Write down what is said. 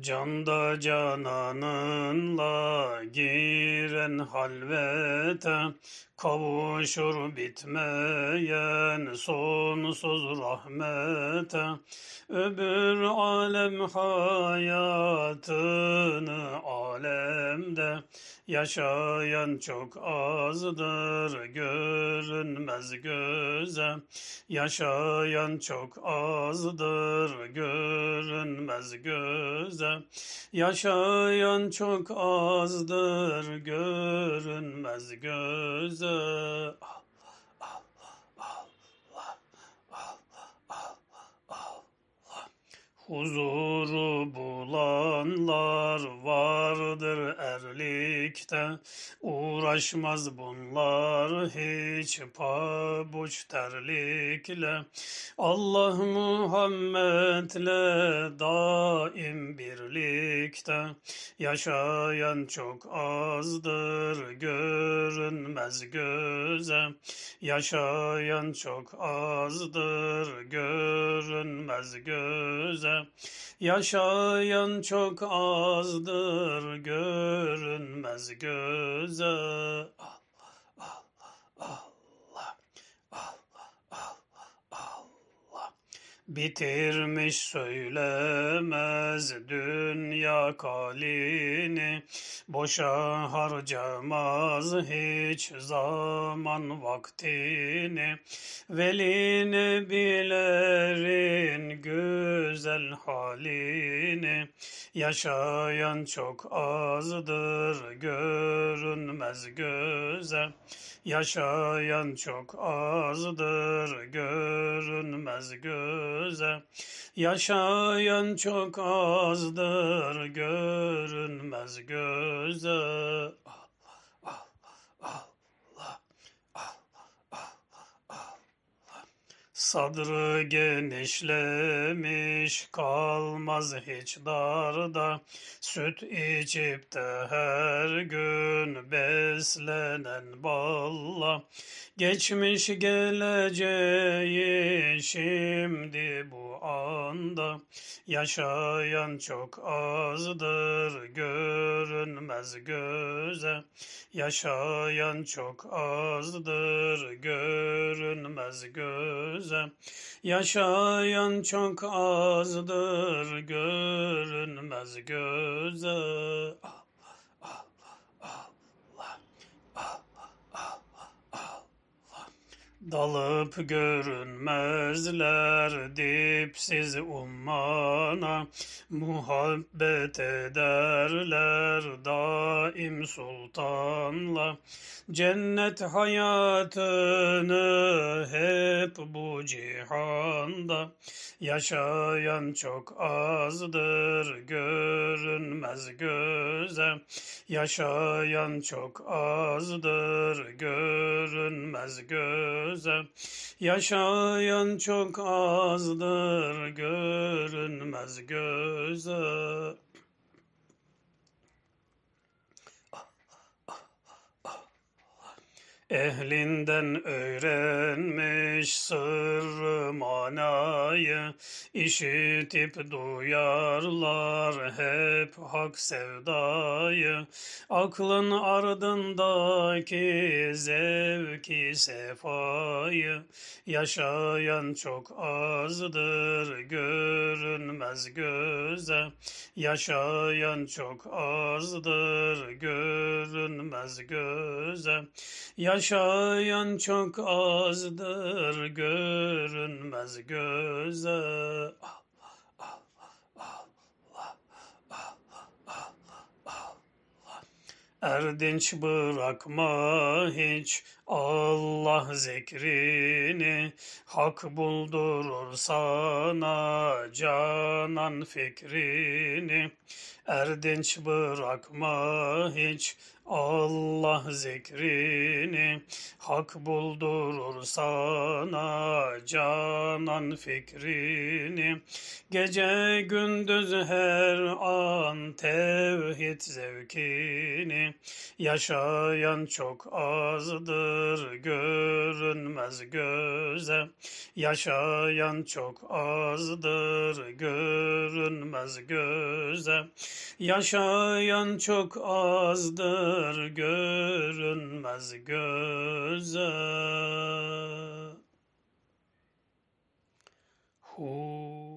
Can da cananınla giren halvete Kavuşur bitmeyen sonsuz rahmete Öbür alem hayatını alemde yaşayan çok azdır görünmez göze yaşayan çok azdır görünmez göze yaşayan çok azdır görünmez göze ah, Huzuru bulanlar vardır erlikte, uğraşmaz bunlar hiç pabuç terlikle. Allah Muhammed'le daim birlikte, yaşayan çok azdır görünmez göze. Yaşayan çok azdır görünmez göze. Yaşayan çok azdır görünmez göze. Ah. Bitirmiş söylemez dünya kalini, boşa harcamaz hiç zaman vaktini. Velini bilerin güzel halini, yaşayan çok azdır görünmez göze. Yaşayan çok azdır görünmez göze göze Yaşayan çok azdır görünmez göze Sadrı genişlemiş kalmaz hiç darda Süt içip de her gün beslenen balla Geçmiş geleceği şimdi bu anda Yaşayan çok azdır görünmez göze Yaşayan çok azdır görünmez göze Yaşayan çok azdır görünmez göze. Ah. Dalıp görünmezler dipsiz ummana, Muhabbet ederler daim sultanla. Cennet hayatını hep bu cihanda, Yaşayan çok azdır görünmez göze, Yaşayan çok azdır görünmez göze göze Yaşayan çok azdır görünmez göze Ehlinden öğrenmiş sırrı manayı, işitip duyarlar hep hak sevdayı. Aklın ardındaki zevki sefayı, yaşayan çok azdır görünmez göze. Yaşayan çok azdır görünmez gelmez göze. Yaşayan çok azdır görünmez göze. Ah. Erdinç bırakma hiç Allah zikrini Hak buldurur sana canan fikrini Erdinç bırakma hiç Allah zikrini hak buldurur sana canan fikrini gece gündüz her an tevhid zevkini yaşayan çok azdır görünmez göze yaşayan çok azdır görünmez göze yaşayan çok azdır vardır görünmez göze. Hu